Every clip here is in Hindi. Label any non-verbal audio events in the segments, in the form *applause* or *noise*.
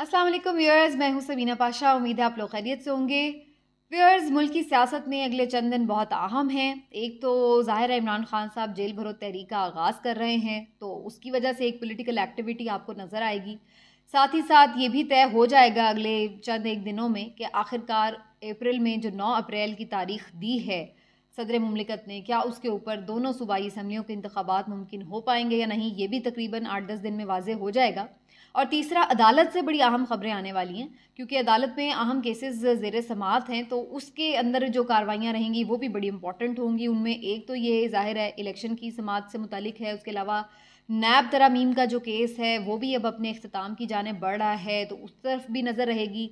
अस्सलाम वालेकुम व्यूअर्स मैं हूं सबीना पाशा उम्मीद है आप लोग खैरियत से होंगे व्यूअर्स मुल्क की सियासत में अगले चंद दिन बहुत अहम हैं एक तो ज़ाहिर है इमरान खान साहब जेल भरो तहरीक का आगाज़ कर रहे हैं तो उसकी वजह से एक पोलिटिकल एक्टिविटी आपको नज़र आएगी साथ ही साथ ये भी तय हो जाएगा अगले चंद एक दिनों में कि आखिरकार अप्रैल में जो नौ अप्रैल की तारीख दी है सदर ममलिकत ने क्या उसके ऊपर दोनों सूबाई इसम्बलियों के इंतबात मुमकिन हो पाएंगे या नहीं ये भी तकरीबन आठ दस दिन में वाज हो जाएगा और तीसरा अदालत से बड़ी अहम खबरें आने वाली हैं क्योंकि अदालत में अहम केसेस जेर समात हैं तो उसके अंदर जो कार्रवाइयाँ रहेंगी वो भी बड़ी इंपॉर्टेंट होंगी उनमें एक तो ये जाहिर है इलेक्शन की समात से मुतलिक है उसके अलावा नैब तरामीम का जो केस है वो भी अब अपने अख्ताम की जाने बढ़ रहा है तो उस तरफ भी नज़र रहेगी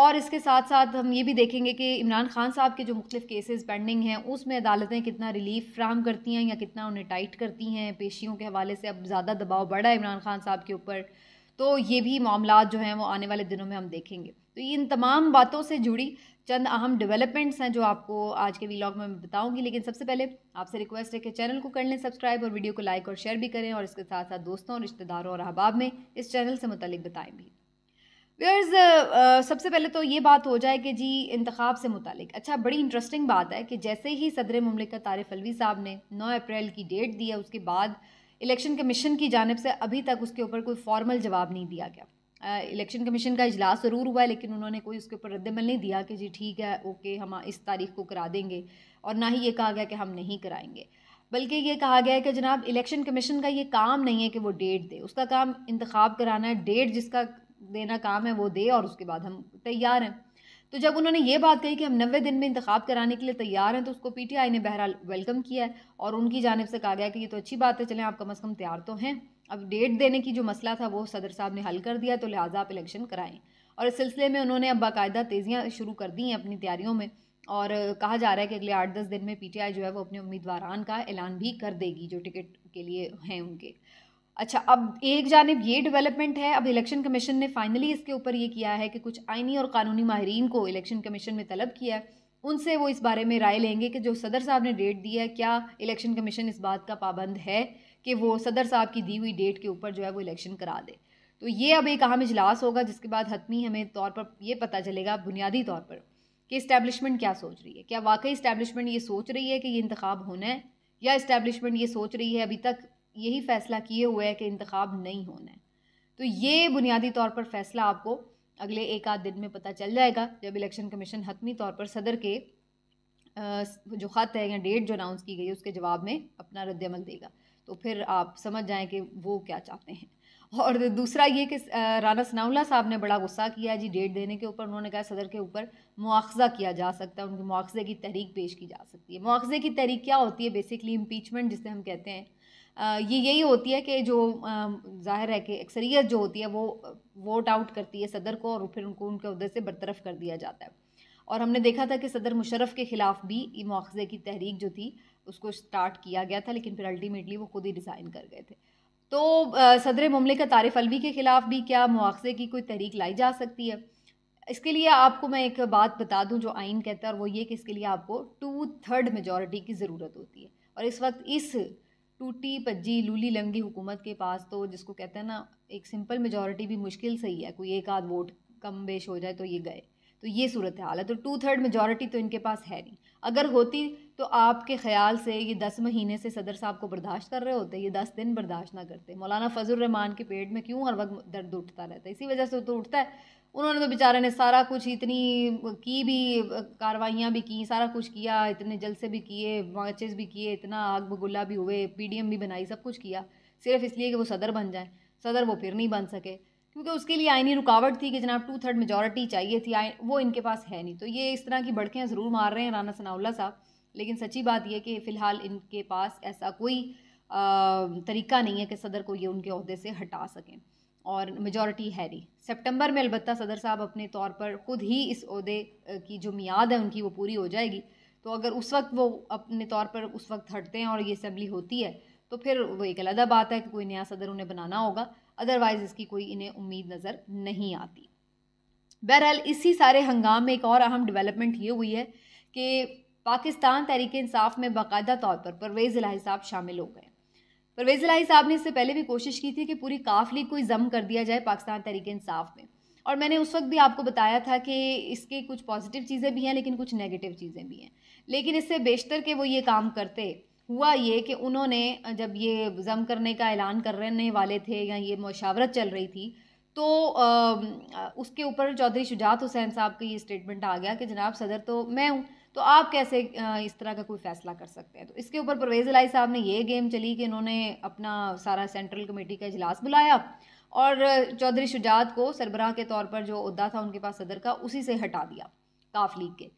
और इसके साथ साथ हम ये भी देखेंगे कि इमरान खान साहब के जो मुख्तफ केसेस पेंडिंग हैं उसमें अदालतें कितना रिलीफ फ्राहम करती हैं या कितना उन्हें टाइट करती हैं पेशियों के हवाले से अब ज़्यादा दबाव बढ़ा है इमरान खान साहब के ऊपर तो ये भी मामला जो हैं वो आने वाले दिनों में हम देखेंगे तो इन तमाम बातों से जुड़ी चंद अहम डेवलपमेंट्स हैं जो आपको आज के वीलॉग में मैं बताऊंगी लेकिन सबसे पहले आपसे रिक्वेस्ट है कि चैनल को कर लें सब्सक्राइब और वीडियो को लाइक और शेयर भी करें और इसके साथ साथ दोस्तों और रिश्तेदारों और अहबाब में इस चैनल से मुतलिक बताएं भी व्यर्स सबसे पहले तो ये बात हो जाए कि जी इंतखब से मुतलिक अच्छा बड़ी इंटरेस्टिंग बात है कि जैसे ही सदर ममलिकत तारफ़ अलवी साहब ने नौ अप्रैल की डेट दी है उसके बाद इलेक्शन कमीशन की जानब से अभी तक उसके ऊपर कोई फॉर्मल जवाब नहीं दिया गया इलेक्शन कमीशन का इजलास ज़रूर हुआ है लेकिन उन्होंने कोई उसके ऊपर रद्दमल नहीं दिया कि जी ठीक है ओके हम इस तारीख को करा देंगे और ना ही ये कहा गया कि हम नहीं कराएंगे बल्कि ये कहा गया है कि जनाब इलेक्शन कमीशन का ये काम नहीं है कि वो डेट दे उसका काम इंतखब कराना है डेट जिसका देना काम है वो दे और उसके बाद हम तैयार हैं तो जब उन्होंने ये बात कही कि हम नबे दिन में इंतखा कराने के लिए तैयार हैं तो उसको पी टी आई ने बहरहाल वेलकम किया है और उनकी जानब से कहा गया कि ये तो अच्छी बात है चलें आप कम अज़ कम तैयार तो हैं अब डेट देने की जो मसला था वो सदर साहब ने हल कर दिया तो लिहाजा आप इलेक्शन कराएं और इस सिलसिले में उन्होंने अब बाकायदा तेज़ियाँ शुरू कर दी हैं अपनी तैयारियों में और कहा जा रहा है कि अगले आठ दस दिन में आई जो है वो अपने उम्मीदवार का ऐलान भी कर देगी जो टिकट के लिए हैं उनके अच्छा अब एक जानब ये डेवलपमेंट है अब इलेक्शन कमीशन ने फाइनली इसके ऊपर ये किया है कि कुछ आइनी और कानूनी माहरीन को इलेक्शन कमीशन में तलब किया है उनसे वो इस बारे में राय लेंगे कि जो सदर साहब ने डेट दी है क्या इलेक्शन कमीशन इस बात का पाबंद है कि वो सदर साहब की दी हुई डेट के ऊपर जो है वो इलेक्शन करा दे तो ये अब एक अहम इजलास होगा जिसके बाद हतमी हमें तौर पर ये पता चलेगा बुनियादी तौर पर कि इस्टेब्लिशमेंट क्या सोच रही है क्या वाकई इस्टेबलिशमेंट ये सोच रही है कि ये इंतखब होना है या इस्टेबलिशमेंट ये सोच रही है अभी तक यही फ़ैसला किए हुए है कि इंतखब नहीं होना है तो ये बुनियादी तौर पर फ़ैसला आपको अगले एक आध दिन में पता चल जाएगा जब इलेक्शन कमीशन हतमी तौर पर सदर के जो ख़त है या डेट जो अनाउंस की गई उसके जवाब में अपना रद्दमल देगा तो फिर आप समझ जाएं कि वो क्या चाहते हैं और दूसरा ये कि राना सनाउल्ला साहब ने बड़ा गुस्सा किया जी डेट देने के ऊपर उन्होंने कहा सदर के ऊपर मुआवजा किया जा सकता है उनके मुआवजे की तहरीक पेश की जा सकती है मुआवजे की तहरीक क्या होती है बेसिकली इम्पीचमेंट जिसे हम कहते हैं ये यही होती है कि जो जाहिर है कि अक्सरियत जो होती है वो वोट आउट करती है सदर को और फिर उनको उनके उदय से बरतरफ कर दिया जाता है और हमने देखा था कि सदर मुशरफ के ख़िलाफ़ भी मुआवजे की तहरीक जो थी उसको स्टार्ट किया गया था लेकिन फिर अल्टीमेटली वो खुद ही रिज़ाइन कर गए थे तो सदर का तारफ़ अलवी के ख़िलाफ़ भी क्या मुआवजे की कोई तहरीक लाई जा सकती है इसके लिए आपको मैं एक बात बता दूं जो आइन कहता है और वो ये कि इसके लिए आपको टू थर्ड मेजॉरिटी की ज़रूरत होती है और इस वक्त इस टूटी पज्जी लूली लंगी हुकूमत के पास तो जिसको कहते हैं ना एक सिंपल मेजोरिटी भी मुश्किल से ही है कोई एक आध वोट कम बेश हो जाए तो ये गए तो ये सूरत हाल है तो टू थर्ड मेजोरिटी तो इनके पास है नहीं अगर होती तो आपके ख्याल से ये दस महीने से सदर साहब को बर्दाश्त कर रहे होते ये दस दिन बर्दाश्त ना करते मौलाना फजल रहमान के पेट में क्यों हर वक्त दर्द उठता रहता है इसी वजह से तो उठता है उन्होंने तो बेचारे ने सारा कुछ इतनी की भी कार्रवाइयाँ भी की सारा कुछ किया इतने जलसे भी किए मार्चेस भी किए इतना आग बगुल्ला भी हुए पी भी बनाई सब कुछ किया सिर्फ इसलिए कि वो सदर बन जाए सदर वो फिर नहीं बन सके क्योंकि उसके लिए आईनी रुकावट थी कि जनाब टू थर्ड मेजोरिटी चाहिए थी आई वो इनके पास है नहीं तो ये इस तरह की बड़कियाँ ज़रूर मार रहे हैं राना सनाउल्ला साहब लेकिन सच्ची बात यह कि फ़िलहाल इनके पास ऐसा कोई तरीका नहीं है कि सदर को ये उनके अहदे से हटा सकें और मेजॉरिटी हैरी सितंबर में अलबत् सदर साहब अपने तौर पर ख़ुद ही इस अहदे की जो मियाद है उनकी वो पूरी हो जाएगी तो अगर उस वक्त वो अपने तौर पर उस वक्त हटते हैं और ये असम्बली होती है तो फिर वो एक अलग बात है कि कोई नया सदर उन्हें बनाना होगा अदरवाइज़ इसकी कोई इन्हें उम्मीद नज़र नहीं आती बहरहाल इसी सारे हंगाम में एक और अहम डेवलपमेंट ये हुई है कि पाकिस्तान तहरीक इंसाफ में बाकायदा तौर पर परवेज़ इलाही साहब शामिल हो गए परवेज लाई साहब ने इससे पहले भी कोशिश की थी कि पूरी काफ लीग को जम कर दिया जाए पाकिस्तान तरीके इंसाफ में और मैंने उस वक्त भी आपको बताया था कि इसके कुछ पॉजिटिव चीज़ें भी हैं लेकिन कुछ नेगेटिव चीज़ें भी हैं लेकिन इससे बेशतर के वो ये काम करते हुआ ये कि उन्होंने जब ये जम करने का ऐलान करने वाले थे या ये मशावरत चल रही थी तो आ, उसके ऊपर चौधरी शुजात हुसैन साहब का ये स्टेटमेंट आ गया कि जनाब सदर तो मैं हूँ तो आप कैसे इस तरह का कोई फैसला कर सकते हैं तो इसके ऊपर परवेज़ लाई साहब ने ये गेम चली कि इन्होंने अपना सारा सेंट्रल कमेटी का इजलास बुलाया और चौधरी शुजात को सरबराह के तौर पर जो उद्दा था उनके पास सदर का उसी से हटा दिया काफ लीग के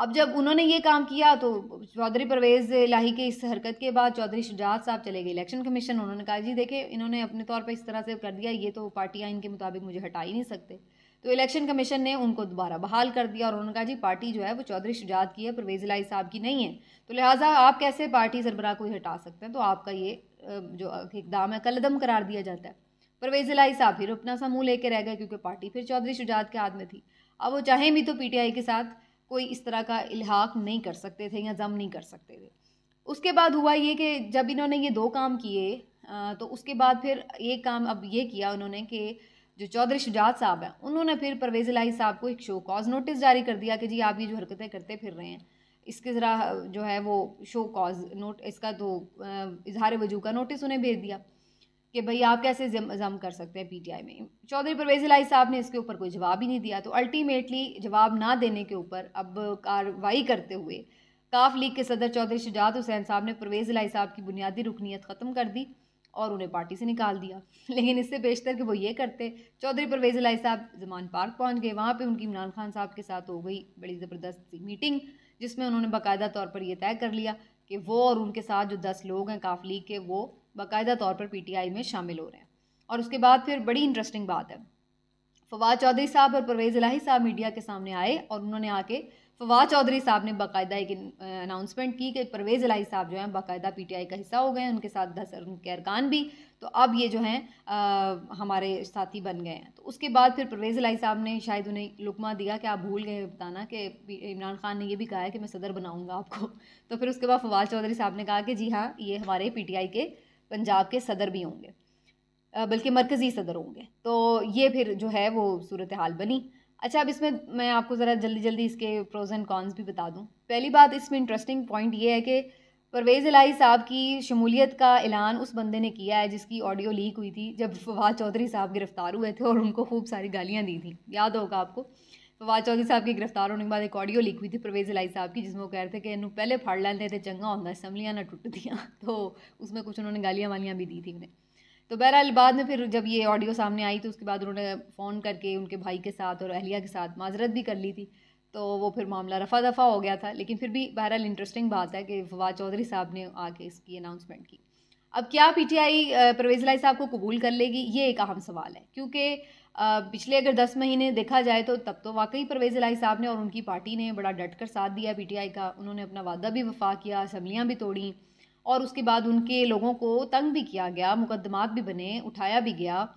अब जब उन्होंने ये काम किया तो चौधरी परवेज़ लाही के इस हरकत के बाद चौधरी शुजात साहब चले गए इलेक्शन कमीशन उन्होंने कहा जी देखे इन्होंने अपने तौर पर इस तरह से कर दिया ये तो पार्टियाँ इनके मुताबिक मुझे हटा ही नहीं सकते तो इलेक्शन कमीशन ने उनको दोबारा बहाल कर दिया और उन्होंने कहा जी पार्टी जो है वो चौधरी शुजात की है परवेज़ लाही साहब की नहीं है तो लिहाजा आप कैसे पार्टी सरबराह को हटा सकते हैं तो आपका ये जो इकदाम है कलदम करार दिया जाता है परवेज़ लाई साहब फिर अपना सा मुँह लेके रह गए क्योंकि पार्टी फिर चौधरी शुजात के हाथ में थी अब वो चाहें भी तो पीटीआई के साथ कोई इस तरह का इलाहा नहीं कर सकते थे या जम नहीं कर सकते थे उसके बाद हुआ ये कि जब इन्होंने ये दो काम किए तो उसके बाद फिर एक काम अब ये किया उन्होंने कि जो चौधरी शुजात साहब हैं उन्होंने फिर परवेज़ लाही साहब को एक शो कॉज नोटिस जारी कर दिया कि जी आप ये जो हरकतें करते फिर रहे हैं इसके ज़रा जो है वो शो कॉज नोट इसका तो इजहार वजू का नोटिस उन्हें भेज दिया कि भाई आप कैसे जम कर सकते हैं पीटीआई में चौधरी परवेज़ लाई साहब ने इसके ऊपर कोई जवाब ही नहीं दिया तो अल्टीमेटली जवाब ना देने के ऊपर अब कार्रवाई करते हुए काफ लीग के सदर चौधरी शिजात हुसैन साहब ने परवेज़ लाई साहब की बुनियादी रुकनीत ख़त्म कर दी और उन्हें पार्टी से निकाल दिया *laughs* लेकिन इससे बेशतर कि वो ये करते चौधरी परवेज़ लाई साहब जमान पार्क पहुँच गए वहाँ पर उनकी इमरान खान साहब के साथ हो गई बड़ी ज़बरदस्त सी मीटिंग जिसमें उन्होंने बाकायदा तौर पर यह तय कर लिया कि वो और उनके साथ जो दस लोग हैं काफ लीग के वो बाकायदा तौर पर पीटीआई में शामिल हो रहे हैं और उसके बाद फिर बड़ी इंटरेस्टिंग बात है फवाद चौधरी साहब और परवेज़ इलाही साहब मीडिया के सामने आए और उन्होंने आके फवाद चौधरी साहब ने बाकायदा एक अनाउंसमेंट की कि परवेज़ इलाही साहब जो हैं बाकायदा पीटीआई का हिस्सा हो गए हैं उनके साथ दस उनके अरकान भी तो अब ये जो हैं हमारे साथी बन गए हैं तो उसके बाद फिर परवेज़ इलाही साहब ने शायद उन्हें लुकमा दिया कि आप भूल गए बताना कि इमरान खान ने ये भी कहा है कि मैं सदर बनाऊँगा आपको तो फिर उसके बाद फवाद चौधरी साहब ने कहा कि जी हाँ ये हमारे पी के पंजाब के सदर भी होंगे बल्कि मरकज़ी सदर होंगे तो ये फिर जो है वो सूरत हाल बनी अच्छा अब इसमें मैं आपको ज़रा जल्दी जल्दी इसके प्रोज एंड कॉन्स भी बता दूँ पहली बात इसमें इंटरेस्टिंग पॉइंट ये है कि परवेज़ इलाही साहब की शमूलियत का ऐलान उस बंदे ने किया है जिसकी ऑडियो लीक हुई थी जब फवाद चौधरी साहब गिरफ़्तार हुए थे और उनको खूब सारी गालियाँ दी थी याद होगा आपको फवाद चौधरी साहब की गिरफ्तार होने के बाद एक ऑडियो लीक हुई थी परवेज़ लाई साहब की जिसमें वो कह रहे थे कि इन पहले फाड़ लाते थे चंगा होंगे असम्बलियाँ ना टूट दिया *laughs* तो उसमें कुछ उन्होंने गालियाँ वालियाँ भी दी थी उन्हें तो बहरहाल बाद में फिर जब ये ऑडियो सामने आई तो उसके बाद उन्होंने फ़ोन करके उनके भाई के साथ और अहलिया के साथ माजरत भी कर ली थी तो वो फिर मामला रफा दफ़ा हो गया था लेकिन फिर भी बहरहाल इंटरेस्टिंग बात है कि फवाद चौधरी साहब ने आके इसकी अनाउंसमेंट की अब क्या पीटीआई परवेज लाई साहब को कबूल कर लेगी ये एक अहम सवाल है क्योंकि पिछले अगर दस महीने देखा जाए तो तब तो वाकई परवेज़ इलाही साहब ने और उनकी पार्टी ने बड़ा डट कर साथ दिया पीटीआई का उन्होंने अपना वादा भी वफा किया असम्बलियाँ भी तोड़ी और उसके बाद उनके लोगों को तंग भी किया गया मुकदमात भी बने उठाया भी गया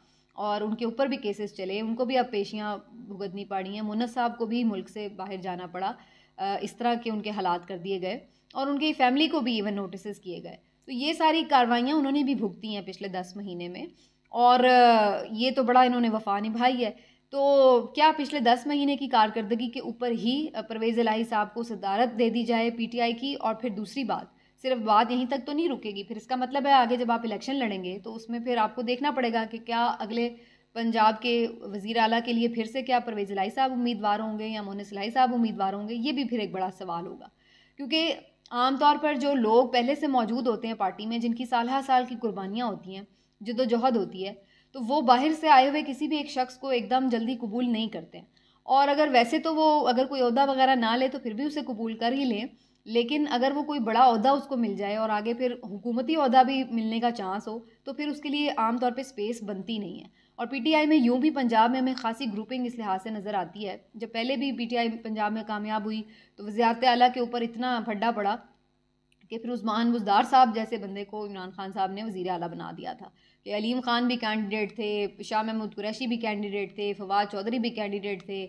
और उनके ऊपर भी केसेस चले उनको भी अब पेशियाँ भुगतनी पड़ी हैं मुनस साहब को भी मुल्क से बाहर जाना पड़ा इस तरह के उनके हालात कर दिए गए और उनकी फैमिली को भी इवन नोटिस किए गए तो ये सारी कार्रवाइयाँ उन्होंने भी भुगती हैं पिछले दस महीने में और ये तो बड़ा इन्होंने वफा निभाई है तो क्या पिछले दस महीने की कारकर्दगी के ऊपर ही परवेज़ लाही साहब को सदारत दे दी जाए पीटीआई की और फिर दूसरी बात सिर्फ बात यहीं तक तो नहीं रुकेगी फिर इसका मतलब है आगे जब आप इलेक्शन लड़ेंगे तो उसमें फिर आपको देखना पड़ेगा कि क्या अगले पंजाब के वजीर अला के लिए फिर से क्या परवेज़ लाई साहब उम्मीदवार होंगे या मोनिस सलाई साहब उम्मीदवार होंगे ये भी फिर एक बड़ा सवाल होगा क्योंकि आमतौर पर जो लोग पहले से मौजूद होते हैं पार्टी में जिनकी साल साल की कुर्बानियाँ होती हैं जदोजहद होती है तो वो बाहर से आए हुए किसी भी एक शख्स को एकदम जल्दी कबूल नहीं करते और अगर वैसे तो वो अगर कोई अहदा वगैरह ना ले तो फिर भी उसे कबूल कर ही लें लेकिन अगर वो कोई बड़ा अहदा उसको मिल जाए और आगे फिर हुकूमती अहदा भी मिलने का चांस हो तो फिर उसके लिए आम तौर पर स्पेस बनती नहीं है और पीटीआई में यूँ भी पंजाब में हमें खासी ग्रुपिंग इस लिहाज से नज़र आती है जब पहले भी पीटीआई पंजाब में कामयाब हुई तो वजारत आला के ऊपर इतना फड्डा पड़ा कि फिर उस्मान बुजदार साहब जैसे बंदे को इमरान खान साहब ने वज़ी अला बना दिया था कि अलीम ख़ान भी कैंडिडेट थे शाह महमूद कुरैशी भी कैंडिडेट थे फवाद चौधरी भी कैंडिडेट थे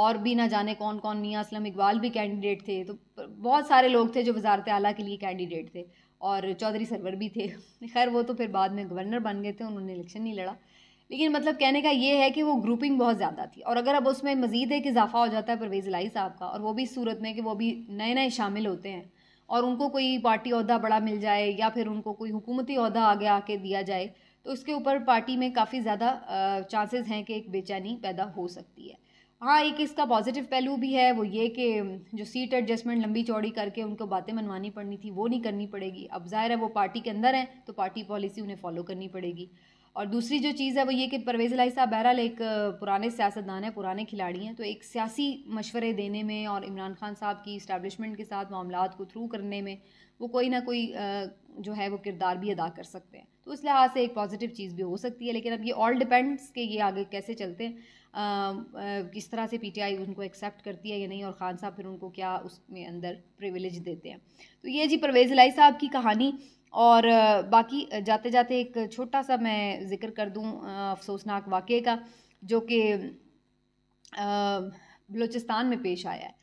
और भी ना जाने कौन कौन मियाँ असलम इकबाल भी कैंडिडेट थे तो बहुत सारे लोग थे जो वजारत आला के लिए कैंडिडेट थे और चौधरी सरवर भी थे *laughs* खैर वो तो फिर बाद में गवर्नर बन गए थे उन्होंने इलेक्शन नहीं लड़ा लेकिन मतलब कहने का ये है कि वो ग्रुपिंग बहुत ज़्यादा थी और अगर अब उसमें मज़ीद एक इजाफा हो जाता है परवेज़ लाई साहब का और वो भी सूरत में कि वो भी नए नए शामिल होते हैं और उनको कोई पार्टी अहदा बड़ा मिल जाए या फिर उनको कोई हुकूमती अहदा आगे आके दिया जाए तो ऊपर पार्टी में काफ़ी ज़्यादा चांसेस हैं कि एक बेचैनी पैदा हो सकती है हाँ एक इसका पॉजिटिव पहलू भी है वो ये कि जो सीट एडजस्टमेंट लंबी चौड़ी करके उनको बातें मनवानी पड़नी थी वो नहीं करनी पड़ेगी अब जाहिर है वो पार्टी के अंदर हैं तो पार्टी पॉलिसी उन्हें फॉलो करनी पड़ेगी और दूसरी जो चीज़ है वो ये कि परवेज़ लाई साहब बहरहाल एक पुराने सियासतदान हैं पुराने खिलाड़ी हैं तो एक सियासी मशवरे देने में और इमरान खान साहब की इस्टेबलिशमेंट के साथ मामला को थ्रू करने में वो कोई ना कोई जो है वो किरदार भी अदा कर सकते हैं तो इस लिहाज से एक पॉजिटिव चीज़ भी हो सकती है लेकिन अब ये ऑल डिपेंड्स कि ये आगे कैसे चलते हैं किस तरह से पीटीआई उनको एक्सेप्ट करती है या नहीं और ख़ान साहब फिर उनको क्या उसमें अंदर प्रिविलेज देते हैं तो ये जी परवेज़ लाई साहब की कहानी और बाकी जाते जाते एक छोटा सा मैं ज़िक्र कर दूँ अफसोसनाक वाक़े का जो कि बलूचिस्तान में पेश आया है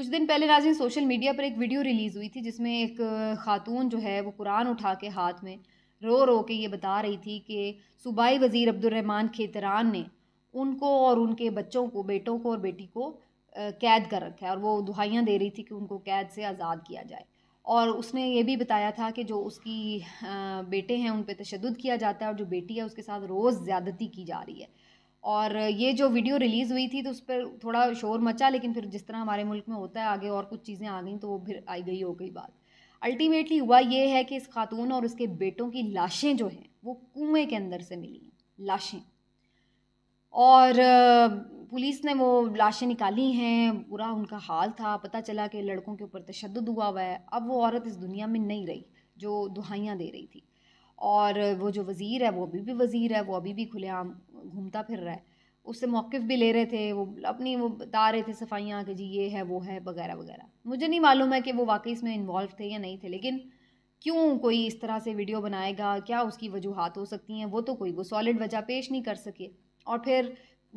कुछ दिन पहले नाजिन सोशल मीडिया पर एक वीडियो रिलीज़ हुई थी जिसमें एक खातून जो है वो कुरान उठा के हाथ में रो रो के ये बता रही थी कि सूबाई वज़ी अब्दुलरहमान खेतरान ने उनको और उनके बच्चों को बेटों को और बेटी को कैद कर रखा है और वो दुहाइयाँ दे रही थी कि उनको कैद से आज़ाद किया जाए और उसने ये भी बताया था कि जो उसकी बेटे हैं उन पर तशद किया जाता है और जो बेटी है उसके साथ रोज़ ज़्यादती की जा रही है और ये जो वीडियो रिलीज़ हुई थी तो उस पर थोड़ा शोर मचा लेकिन फिर जिस तरह हमारे मुल्क में होता है आगे और कुछ चीज़ें आ गई तो वो फिर आई गई हो गई बात अल्टीमेटली हुआ ये है कि इस खातून और उसके बेटों की लाशें जो हैं वो कुएं के अंदर से मिली हैं लाशें और पुलिस ने वो लाशें निकाली हैं पूरा उनका हाल था पता चला कि लड़कों के ऊपर तशद हुआ हुआ है अब वो औरत इस दुनिया में नहीं रही जो दुहाइयाँ दे रही थी और वो जो वज़ीर है वो अभी भी वज़ीर है वो अभी भी खुलेआम घूमता फिर रहा है उससे मौक़ भी ले रहे थे वो अपनी वो बता रहे थे सफाइयाँ कि जी ये है वो है वगैरह वगैरह मुझे नहीं मालूम है कि वो वाकई इसमें इन्वॉल्व थे या नहीं थे लेकिन क्यों कोई इस तरह से वीडियो बनाएगा क्या उसकी वजूहत हो सकती हैं वो तो कोई वो सॉलिड वजह पेश नहीं कर सके और फिर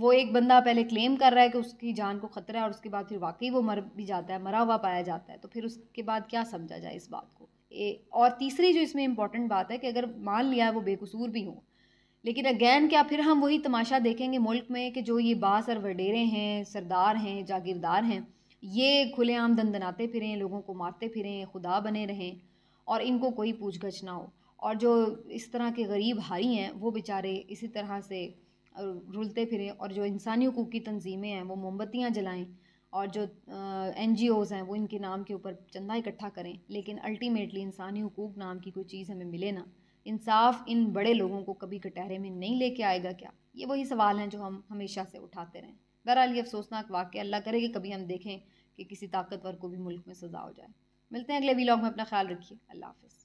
वो एक बंदा पहले क्लेम कर रहा है कि उसकी जान को ख़तरा है और उसके बाद फिर वाकई वो मर भी जाता है मरा हुआ पाया जाता है तो फिर उसके बाद क्या समझा जाए इस बात को ए, और तीसरी जो इसमें इम्पॉर्टेंट बात है कि अगर मान लिया है वो बेकसूर भी हों लेकिन अगेन क्या फिर हम वही तमाशा देखेंगे मुल्क में कि जो ये बास और वडेरे हैं सरदार हैं जागीरदार हैं ये खुलेआम दंदनाते फिरें लोगों को मारते फिरें खुदा बने रहें और इनको कोई पूछ गछ ना हो और जो इस तरह के गरीब हारी हैं वो बेचारे इसी तरह से रुलते फिरें और जो इंसानी हकूक़ की तंजीमें हैं वो मोमबत्तियाँ जलाएँ और जो एन जी ओज़ हैं वो इनके नाम के ऊपर चंदा इकट्ठा करें लेकिन अल्टीमेटली इंसानी हकूक़ नाम की कोई चीज़ हमें मिले ना इंसाफ इन बड़े लोगों को कभी कटहरे में नहीं लेके आएगा क्या ये वही सवाल हैं जो हम हमेशा से उठाते रहें बहरहाल ये अफसोसनाक वाक्य अल्लाह करे कि कभी हम देखें कि किसी ताकतवर को भी मुल्क में सज़ा हो जाए मिलते हैं अगले वीलॉग में अपना ख्याल रखिए अल्लाह हाफिज़